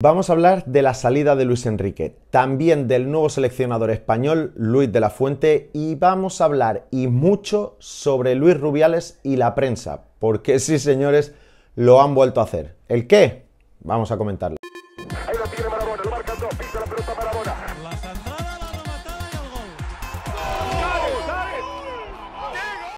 Vamos a hablar de la salida de Luis Enrique, también del nuevo seleccionador español Luis de la Fuente y vamos a hablar y mucho sobre Luis Rubiales y la prensa, porque sí señores, lo han vuelto a hacer. ¿El qué? Vamos a comentarlo.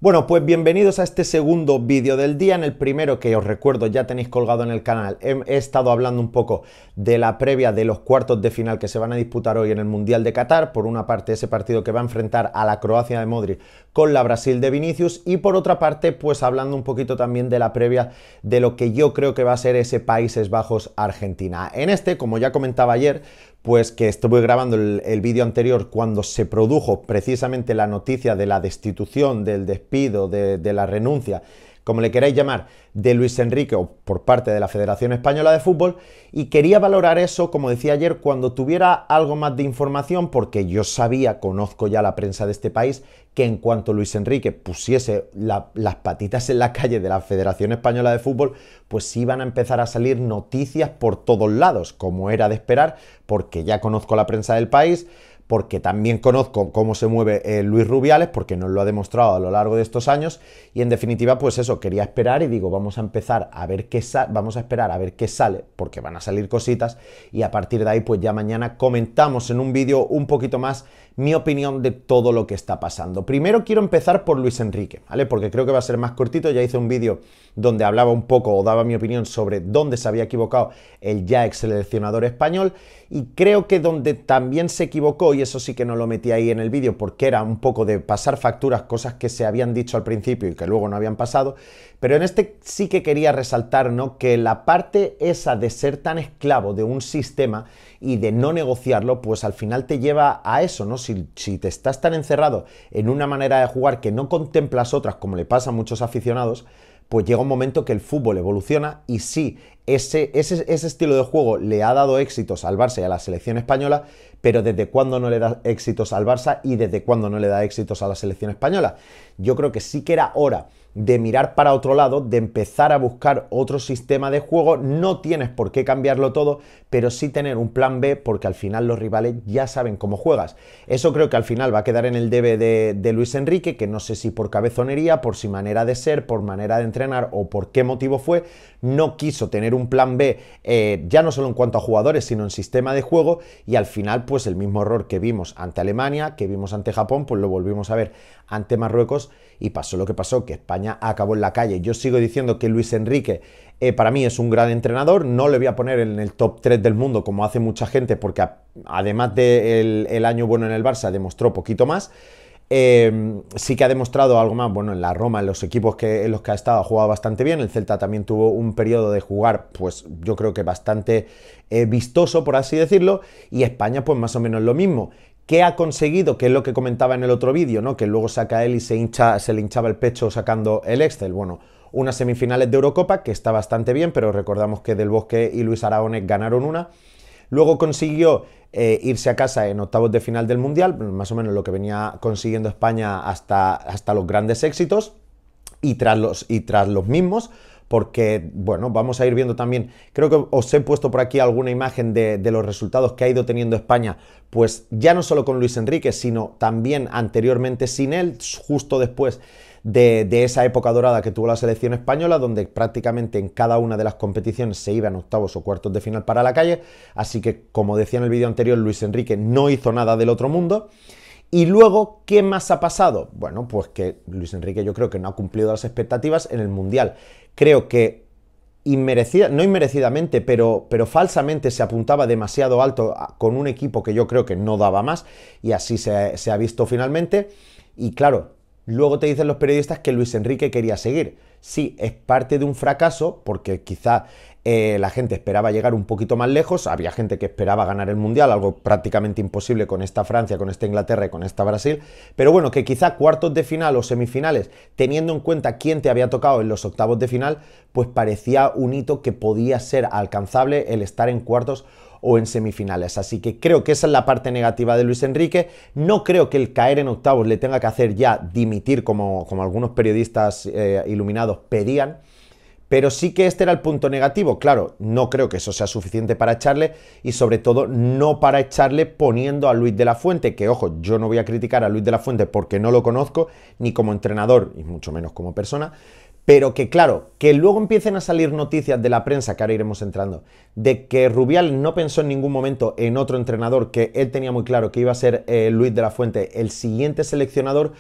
Bueno, pues bienvenidos a este segundo vídeo del día. En el primero que os recuerdo ya tenéis colgado en el canal, he, estado hablando un poco de la previa de los cuartos de final que se van a disputar hoy en el Mundial de Qatar. Por una parte, ese partido que va a enfrentar a la Croacia de Modric con la Brasil de Vinicius y por otra parte, pues hablando un poquito también de la previa de lo que yo creo que va a ser ese Países Bajos-Argentina. En este, como ya comentaba ayer, pues que estuve grabando el, vídeo anterior cuando se produjo precisamente la noticia de la destitución, del despido, de la renuncia como le queráis llamar, de Luis Enrique o por parte de la Federación Española de Fútbol y quería valorar eso, como decía ayer, cuando tuviera algo más de información, porque yo sabía, conozco ya la prensa de este país, que en cuanto Luis Enrique pusiese las patitas en la calle de la Federación Española de Fútbol, pues iban a empezar a salir noticias por todos lados, como era de esperar, porque ya conozco la prensa del país, porque también conozco cómo se mueve eh, Luis Rubiales, porque nos lo ha demostrado a lo largo de estos años, y en definitiva, pues eso, quería esperar y digo, vamos a empezar a ver qué sale, vamos a esperar a ver qué sale, porque van a salir cositas, y a partir de ahí, pues ya mañana comentamos en un vídeo un poquito más mi opinión de todo lo que está pasando. Primero quiero empezar por Luis Enrique, ¿vale? Porque creo que va a ser más cortito, ya hice un vídeo donde hablaba un poco o daba mi opinión sobre dónde se había equivocado el ya ex seleccionador español, y creo que donde también se equivocó, eso sí que no lo metí ahí en el vídeo porque era un poco de pasar facturas, cosas que se habían dicho al principio y que luego no habían pasado, pero en este sí que quería resaltar ¿no? que la parte esa de ser tan esclavo de un sistema y de no negociarlo, pues al final te lleva a eso, ¿no? Si, si te estás tan encerrado en una manera de jugar que no contemplas otras, como le pasa a muchos aficionados, pues llega un momento que el fútbol evoluciona y sí, ese, estilo de juego le ha dado éxitos al Barça y a la selección española, pero desde cuándo no le da éxitos al Barça y desde cuándo no le da éxitos a la selección española. Yo creo que sí que era hora de mirar para otro lado, de empezar a buscar otro sistema de juego. No tienes por qué cambiarlo todo, pero sí tener un plan B porque al final los rivales ya saben cómo juegas. Eso creo que al final va a quedar en el debe de, Luis Enrique, que no sé si por cabezonería, por si manera de ser, por manera de entrenar o por qué motivo fue, no quiso tener un plan B, eh, ya no solo en cuanto a jugadores, sino en sistema de juego y al final pues el mismo error que vimos ante Alemania, que vimos ante Japón, pues lo volvimos a ver ante Marruecos y pasó lo que pasó, que España acabó en la calle. Yo sigo diciendo que Luis Enrique eh, para mí es un gran entrenador, no le voy a poner en el top 3 del mundo como hace mucha gente, porque además del el año bueno en el Barça demostró poquito más. Em, sí que ha demostrado algo más, bueno, en la Roma, en los equipos que, en los que ha estado, ha jugado bastante bien. El Celta también tuvo un periodo de jugar, pues yo creo que bastante eh, vistoso, por así decirlo. Y España, pues más o menos lo mismo. ¿Qué ha conseguido? Que es lo que comentaba en el otro vídeo, ¿no? Que luego saca él y se, hincha, se le hinchaba el pecho sacando el Excel. Bueno, unas semifinales de Eurocopa, que está bastante bien, pero recordamos que Del Bosque y Luis Aragonés ganaron una. Luego consiguió eh, irse a casa en octavos de final del Mundial, más o menos lo que venía consiguiendo España hasta, hasta los grandes éxitos y tras los, y tras los mismos porque, bueno, vamos a ir viendo también, creo que os he puesto por aquí alguna imagen de, los resultados que ha ido teniendo España, pues ya no solo con Luis Enrique, sino también anteriormente sin él, justo después de, de, esa época dorada que tuvo la selección española, donde prácticamente en cada una de las competiciones se iban octavos o cuartos de final para la calle. Así que, como decía en el vídeo anterior, Luis Enrique no hizo nada del otro mundo. Y luego, ¿qué más ha pasado? Bueno, pues que Luis Enrique yo creo que no ha cumplido las expectativas en el Mundial. Creo que inmerecida, no inmerecidamente, pero, pero falsamente se apuntaba demasiado alto con un equipo que yo creo que no daba más y así se, se ha visto finalmente. Y claro, luego te dicen los periodistas que Luis Enrique quería seguir. Sí, es parte de un fracaso porque quizá eh, la gente esperaba llegar un poquito más lejos, había gente que esperaba ganar el Mundial, algo prácticamente imposible con esta Francia, con esta Inglaterra y con esta Brasil, pero bueno, que quizá cuartos de final o semifinales, teniendo en cuenta quién te había tocado en los octavos de final, pues parecía un hito que podía ser alcanzable el estar en cuartos o en semifinales. Así que creo que esa es la parte negativa de Luis Enrique. No creo que el caer en octavos le tenga que hacer ya dimitir como, algunos periodistas eh, iluminados pedían. Pero sí que este era el punto negativo. Claro, no creo que eso sea suficiente para echarle y sobre todo no para echarle poniendo a Luis de la Fuente, que ojo, yo no voy a criticar a Luis de la Fuente porque no lo conozco, ni como entrenador y mucho menos como persona, pero que claro, que luego empiecen a salir noticias de la prensa, que ahora iremos entrando, de que Rubial no pensó en ningún momento en otro entrenador, que él tenía muy claro que iba a ser eh, Luis de la Fuente el siguiente seleccionador,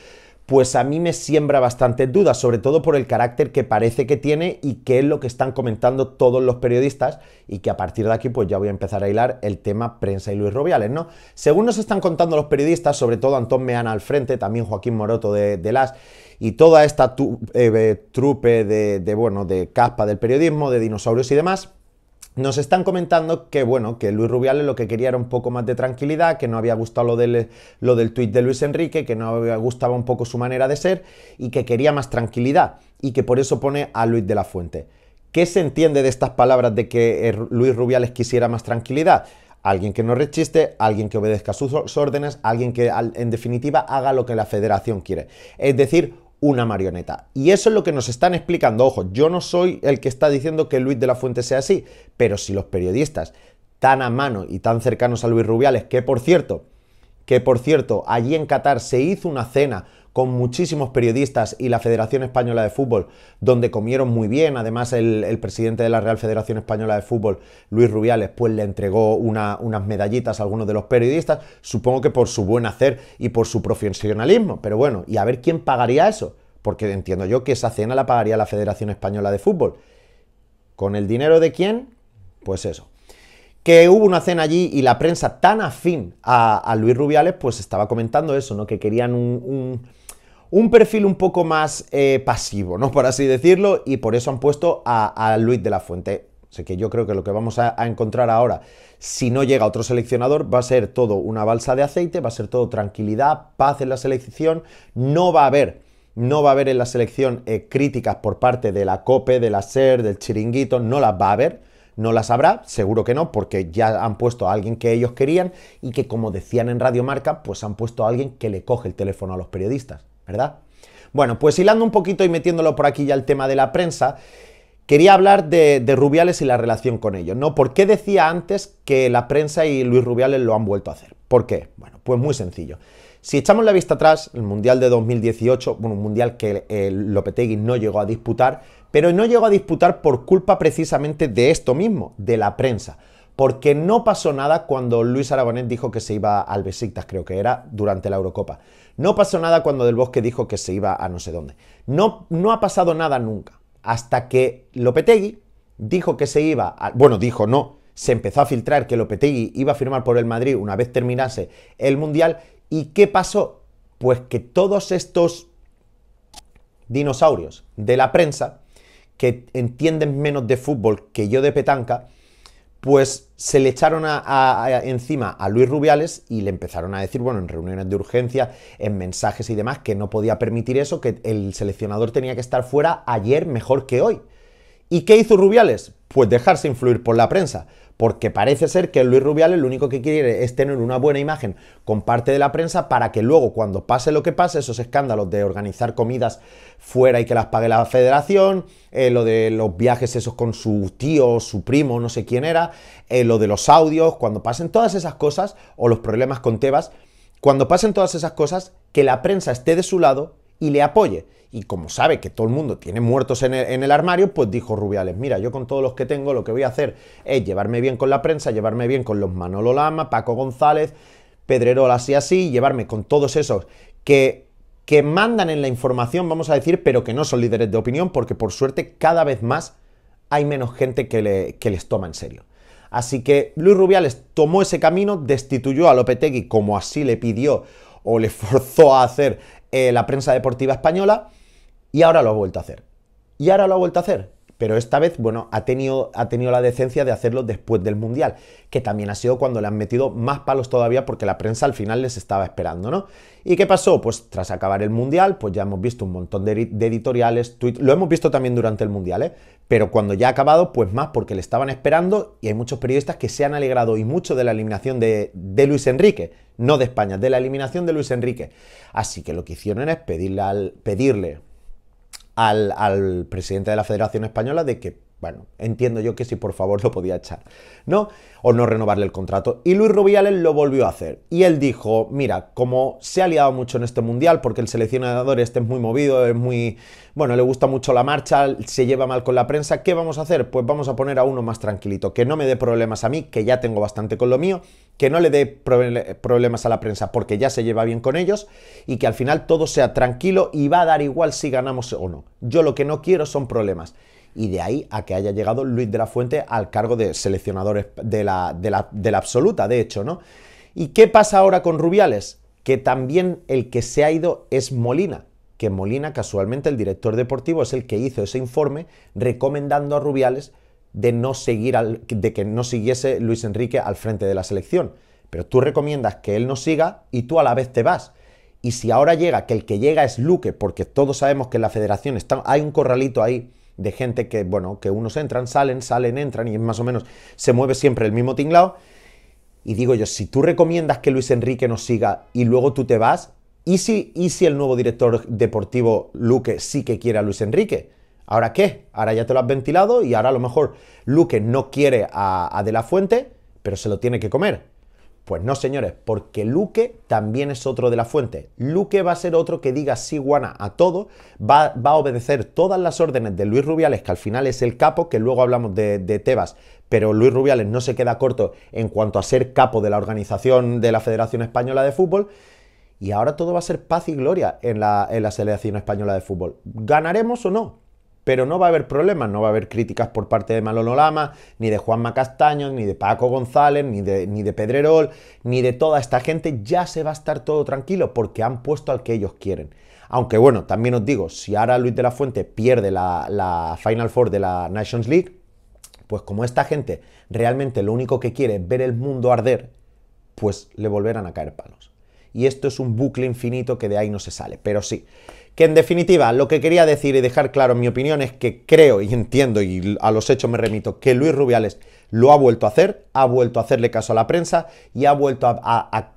pues a mí me siembra bastante duda, sobre todo por el carácter que parece que tiene y que es lo que están comentando todos los periodistas y que a partir de aquí pues ya voy a empezar a hilar el tema prensa y Luis Robiales, ¿no? Según nos están contando los periodistas, sobre todo Antón Meana al frente, también Joaquín Moroto de, Las y toda esta eh, trupe de, bueno, de caspa del periodismo, de dinosaurios y demás, nos están comentando que, bueno, que Luis Rubiales lo que quería era un poco más de tranquilidad, que no había gustado lo del, lo del tuit de Luis Enrique, que no había, gustaba un poco su manera de ser y que quería más tranquilidad y que por eso pone a Luis de la Fuente. ¿Qué se entiende de estas palabras de que eh, Luis Rubiales quisiera más tranquilidad? Alguien que no rechiste, alguien que obedezca sus órdenes, alguien que en definitiva haga lo que la federación quiere. Es decir, una marioneta. Y eso es lo que nos están explicando. Ojo, yo no soy el que está diciendo que Luis de la Fuente sea así, pero si los periodistas tan a mano y tan cercanos a Luis Rubiales, que por cierto, que por cierto, allí en Qatar se hizo una cena con muchísimos periodistas y la Federación Española de Fútbol, donde comieron muy bien. Además, el, presidente de la Real Federación Española de Fútbol, Luis Rubiales, pues le entregó unas medallitas a algunos de los periodistas, supongo que por su buen hacer y por su profesionalismo. Pero bueno, y a ver quién pagaría eso, porque entiendo yo que esa cena la pagaría la Federación Española de Fútbol. ¿Con el dinero de quién? Pues eso que hubo una cena allí y la prensa tan afín a, Luis Rubiales, pues estaba comentando eso, ¿no? Que querían un, perfil un poco más eh, pasivo, ¿no? Por así decirlo, y por eso han puesto a, Luis de la Fuente. O que yo creo que lo que vamos a, encontrar ahora, si no llega otro seleccionador, va a ser todo una balsa de aceite, va a ser todo tranquilidad, paz en la selección, no va a haber no va a haber en la selección eh, críticas por parte de la COPE, de la SER, del chiringuito, no las va a haber. No las habrá, seguro que no, porque ya han puesto a alguien que ellos querían y que, como decían en Radio Marca, pues han puesto a alguien que le coge el teléfono a los periodistas, ¿verdad? Bueno, pues hilando un poquito y metiéndolo por aquí ya el tema de la prensa, quería hablar de, de Rubiales y la relación con ellos, ¿no? ¿Por qué decía antes que la prensa y Luis Rubiales lo han vuelto a hacer? ¿Por qué? Bueno, pues muy sencillo. Si echamos la vista atrás, el Mundial de 2018, bueno, un Mundial que eh, Lopetegui no llegó a disputar, pero no llegó a disputar por culpa precisamente de esto mismo, de la prensa. Porque no pasó nada cuando Luis Aragonés dijo que se iba al Besiktas, creo que era, durante la Eurocopa. No pasó nada cuando Del Bosque dijo que se iba a no sé dónde. No, no ha pasado nada nunca. Hasta que Lopetegui dijo que se iba, bueno, dijo no, se empezó a filtrar que Lopetegui iba a firmar por el Madrid una vez terminase el Mundial. ¿Y qué pasó? Pues que todos estos dinosaurios de la prensa, que entienden menos de fútbol que yo de petanca, pues se le echaron encima a Luis Rubiales y le empezaron a decir, bueno, en reuniones de urgencia, en mensajes y demás, que no podía permitir eso, que el seleccionador tenía que estar fuera ayer mejor que hoy. ¿Y qué hizo Rubiales? pues dejarse influir por la prensa, porque parece ser que Luis Rubiales lo único que quiere es tener una buena imagen con parte de la prensa para que luego cuando pase lo que pase, esos escándalos de organizar comidas fuera y que las pague la federación, eh, lo de los viajes esos con su tío, su primo, no sé quién era, eh, lo de los audios, cuando pasen todas esas cosas, o los problemas con Tebas, cuando pasen todas esas cosas, que la prensa esté de su lado y le apoye. Y como sabe que todo el mundo tiene muertos en el, armario, pues dijo Rubiales, mira, yo con todos los que tengo lo que voy a hacer es llevarme bien con la prensa, llevarme bien con los Manolo Lama, Paco González, Pedrerol así así, llevarme con todos esos que, que mandan en la información, vamos a decir, pero que no son líderes de opinión, porque por suerte cada vez más hay menos gente que, que les toma en serio. Así que Luis Rubiales tomó ese camino, destituyó a Lopetegui como así le pidió o le forzó a hacer eh, la prensa deportiva española y ahora lo ha vuelto a hacer. Y ahora lo ha vuelto a hacer. Pero esta vez, bueno, ha tenido, ha tenido la decencia de hacerlo después del Mundial, que también ha sido cuando le han metido más palos todavía porque la prensa al final les estaba esperando, ¿no? ¿Y qué pasó? Pues tras acabar el Mundial, pues ya hemos visto un montón de, editoriales, lo hemos visto también durante el Mundial, ¿eh? pero cuando ya ha acabado, pues más porque le estaban esperando y hay muchos periodistas que se han alegrado y mucho de la eliminación de, Luis Enrique, no de España, de la eliminación de Luis Enrique. Así que lo que hicieron es pedirle al, pedirle al presidente de la Federación Española de que bueno, entiendo yo que si por favor lo podía echar, ¿no? O no renovarle el contrato. Y Luis Rubiales lo volvió a hacer. Y él dijo, mira, como se ha liado mucho en este mundial, porque el seleccionador este es muy movido, es muy... Bueno, le gusta mucho la marcha, se lleva mal con la prensa, ¿qué vamos a hacer? Pues vamos a poner a uno más tranquilito, que no me dé problemas a mí, que ya tengo bastante con lo mío, que no le dé problemas a la prensa, porque ya se lleva bien con ellos, y que al final todo sea tranquilo y va a dar igual si ganamos o no. Yo lo que no quiero son problemas y de ahí a que haya llegado Luis de la Fuente al cargo de seleccionador de la, absoluta, de hecho, ¿no? ¿Y qué pasa ahora con Rubiales? Que también el que se ha ido es Molina, que Molina, casualmente, el director deportivo, es el que hizo ese informe recomendando a Rubiales de no seguir de que no siguiese Luis Enrique al frente de la selección. Pero tú recomiendas que él no siga y tú a la vez te vas. Y si ahora llega que el que llega es Luque, porque todos sabemos que en la federación hay un corralito ahí de gente que, bueno, que unos entran, salen, salen, entran y más o menos se mueve siempre el mismo tinglao. Y digo yo, si tú recomiendas que Luis Enrique nos siga y luego tú te vas, ¿y si, y si el nuevo director deportivo Luque sí que quiere a Luis Enrique? ¿Ahora qué? Ahora ya te lo has ventilado y ahora a lo mejor Luque no quiere a De La Fuente, pero se lo tiene que comer. Pues no, señores, porque Luque también es otro de la fuente. Luque va a ser otro que diga sí, guana, a todo, va, a obedecer todas las órdenes de Luis Rubiales, que al final es el capo, que luego hablamos de, Tebas, pero Luis Rubiales no se queda corto en cuanto a ser capo de la organización de la Federación Española de Fútbol. Y ahora todo va a ser paz y gloria en la, en la selección española de fútbol. ¿Ganaremos o no? pero no va a haber problemas, no va a haber críticas por parte de Malololama, Lama, ni de Juanma Castaño, ni de Paco González, ni de, ni de Pedrerol, ni de toda esta gente, ya se va a estar todo tranquilo porque han puesto al que ellos quieren. Aunque bueno, también os digo, si ahora Luis de la Fuente pierde la, la Final Four de la Nations League, pues como esta gente realmente lo único que quiere es ver el mundo arder, pues le volverán a caer palos. Y esto es un bucle infinito que de ahí no se sale. Pero sí, que en definitiva, lo que quería decir y dejar claro en mi opinión es que creo y entiendo, y a los hechos me remito, que Luis Rubiales lo ha vuelto a hacer, ha vuelto a hacerle caso a la prensa y ha vuelto a,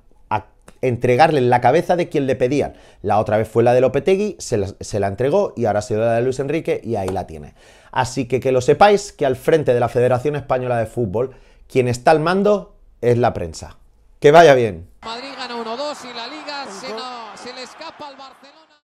entregarle en la cabeza de quien le pedían. La otra vez fue la de Lopetegui, se la, se la entregó y ahora ha sido la de Luis Enrique y ahí la tiene. Así que que lo sepáis que al frente de la Federación Española de Fútbol, quien está al mando es la prensa. Que vaya bien. Madrid gana 1-2 y la liga se, le escapa al